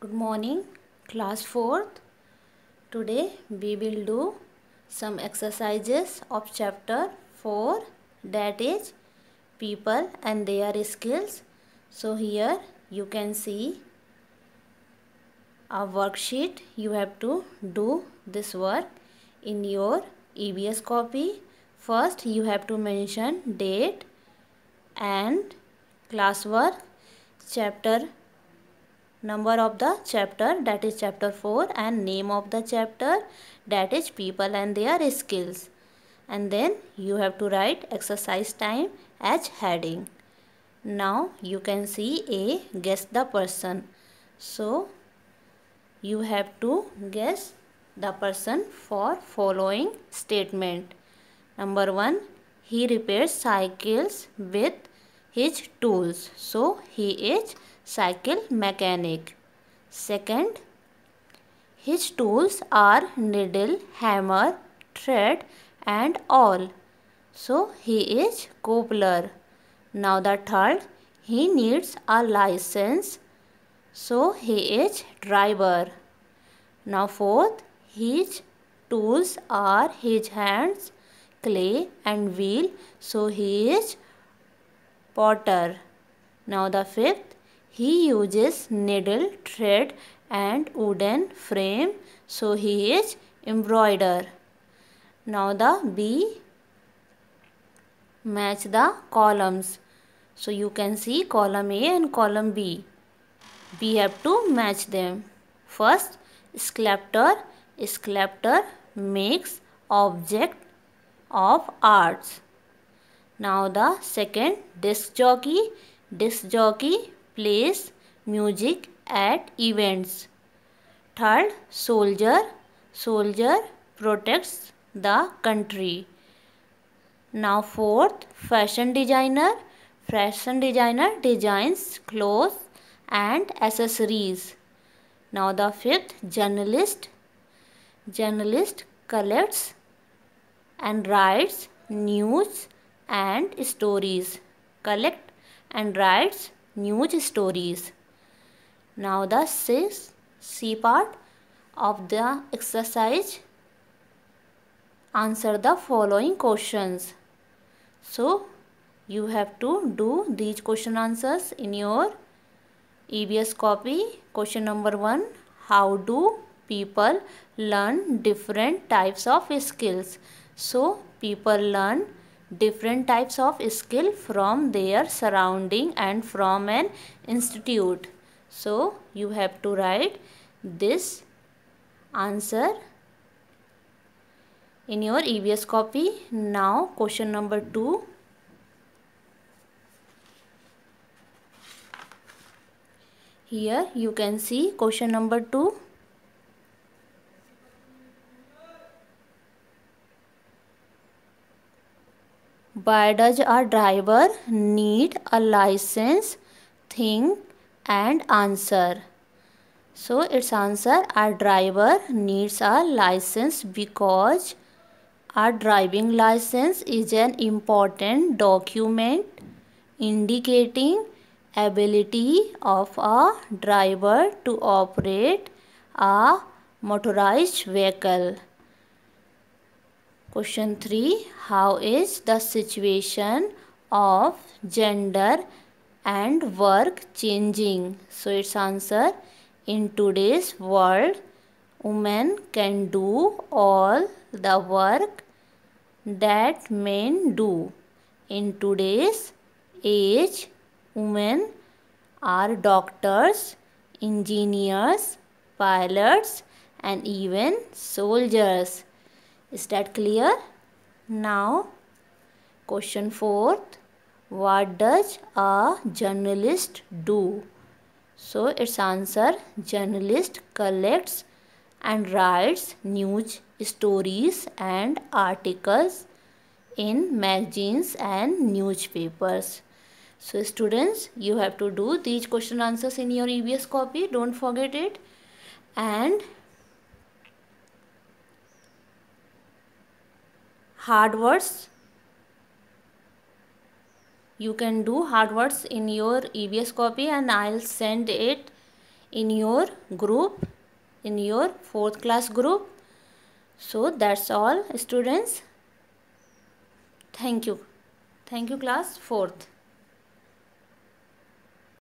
Good morning, class 4th. Today we will do some exercises of chapter 4 that is people and their skills. So here you can see a worksheet. You have to do this work in your EBS copy. First you have to mention date and classwork chapter number of the chapter that is chapter 4 and name of the chapter that is people and their skills and then you have to write exercise time as heading now you can see a guess the person so you have to guess the person for following statement number 1 he repairs cycles with his tools so he is cycle mechanic. Second, his tools are needle, hammer, thread and all. So he is cobbler. Now the third, he needs a license. So he is driver. Now fourth, his tools are his hands, clay and wheel. So he is potter. Now the fifth, he uses needle, thread and wooden frame so he is embroider. Now the B match the columns. So you can see column A and column B. We have to match them. First sculptor, sculptor makes object of arts. Now the second disc jockey, disc jockey plays music at events. Third, soldier. Soldier protects the country. Now fourth, fashion designer. Fashion designer designs clothes and accessories. Now the fifth, journalist. Journalist collects and writes news and stories. Collect and writes news stories. Now the sixth C part of the exercise. Answer the following questions. So you have to do these question answers in your EBS copy. Question number 1. How do people learn different types of skills? So people learn different types of skill from their surrounding and from an institute. So you have to write this answer in your EBS copy. Now question number 2. Here you can see question number 2. Why does a driver need a license? Think and answer. So its answer a driver needs a license because a driving license is an important document indicating ability of a driver to operate a motorized vehicle. Question 3. How is the situation of gender and work changing? So its answer. In today's world, women can do all the work that men do. In today's age, women are doctors, engineers, pilots and even soldiers. Is that clear? Now, question fourth. What does a journalist do? So, its answer journalist collects and writes news stories and articles in magazines and newspapers. So students, you have to do these question answers in your EBS copy. Don't forget it. And hard words you can do hard words in your EBS copy and I'll send it in your group in your fourth class group so that's all students thank you thank you class fourth